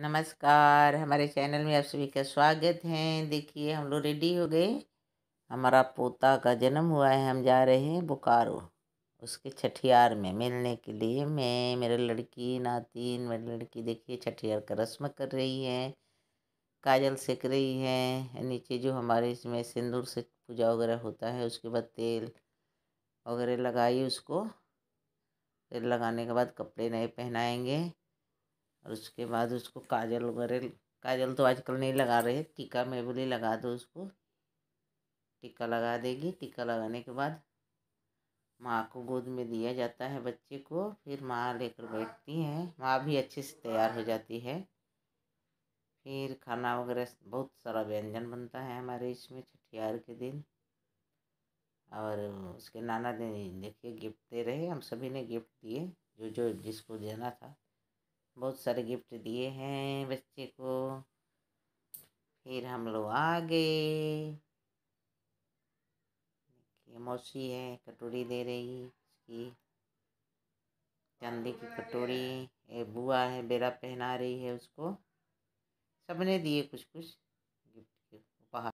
नमस्कार हमारे चैनल में आप सभी का स्वागत है देखिए हम लोग रेडी हो गए हमारा पोता का जन्म हुआ है हम जा रहे हैं बोकारो उसके छठियार में मिलने के लिए मैं मेरे लड़की नातीन मेरी लड़की देखिए छठियार का रस्म कर रही है काजल सेक रही है नीचे जो हमारे इसमें सिंदूर से पूजा वगैरह होता है उसके बाद तेल वगैरह लगाई उसको तेल लगाने के बाद कपड़े नए पहनाएंगे और उसके बाद उसको काजल वगैरह काजल तो आजकल नहीं लगा रहे टीका मैं बोली लगा दो उसको टीका लगा देगी टीका लगाने के बाद माँ को गोद में दिया जाता है बच्चे को फिर माँ लेकर बैठती हैं माँ भी अच्छे से तैयार हो जाती है फिर खाना वगैरह बहुत सारा व्यंजन बनता है हमारे इसमें छठियार के दिन और उसके नाना ने देखिए गिफ्ट दे रहे हम सभी ने गिफ्ट दिए जो जो जिसको देना था बहुत सारे गिफ्ट दिए हैं बच्चे को फिर हम लोग आ गए मौसी है कटोरी दे रही उसकी चांदी की कटोरी बुआ है बेरा पहना रही है उसको सबने दिए कुछ कुछ